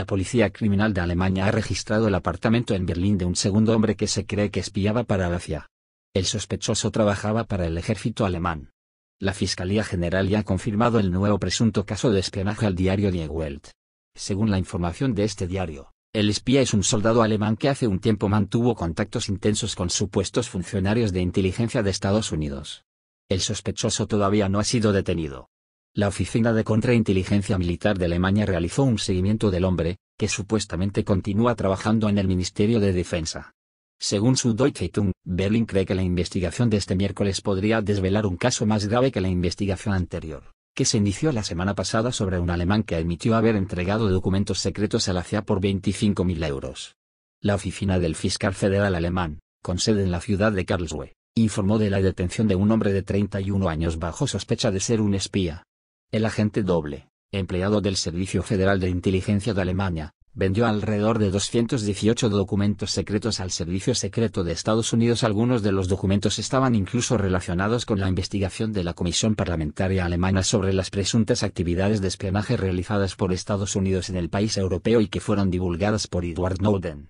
La policía criminal de Alemania ha registrado el apartamento en Berlín de un segundo hombre que se cree que espiaba para CIA. El sospechoso trabajaba para el ejército alemán. La Fiscalía General ya ha confirmado el nuevo presunto caso de espionaje al diario Die Welt. Según la información de este diario, el espía es un soldado alemán que hace un tiempo mantuvo contactos intensos con supuestos funcionarios de inteligencia de Estados Unidos. El sospechoso todavía no ha sido detenido. La Oficina de Contrainteligencia Militar de Alemania realizó un seguimiento del hombre, que supuestamente continúa trabajando en el Ministerio de Defensa. Según su Deutsche Zeitung, Berlin cree que la investigación de este miércoles podría desvelar un caso más grave que la investigación anterior, que se inició la semana pasada sobre un alemán que admitió haber entregado documentos secretos a la CIA por 25.000 euros. La oficina del fiscal federal alemán, con sede en la ciudad de Karlsruhe, informó de la detención de un hombre de 31 años bajo sospecha de ser un espía, el agente doble, empleado del Servicio Federal de Inteligencia de Alemania, vendió alrededor de 218 documentos secretos al Servicio Secreto de Estados Unidos. Algunos de los documentos estaban incluso relacionados con la investigación de la Comisión Parlamentaria Alemana sobre las presuntas actividades de espionaje realizadas por Estados Unidos en el país europeo y que fueron divulgadas por Edward Snowden.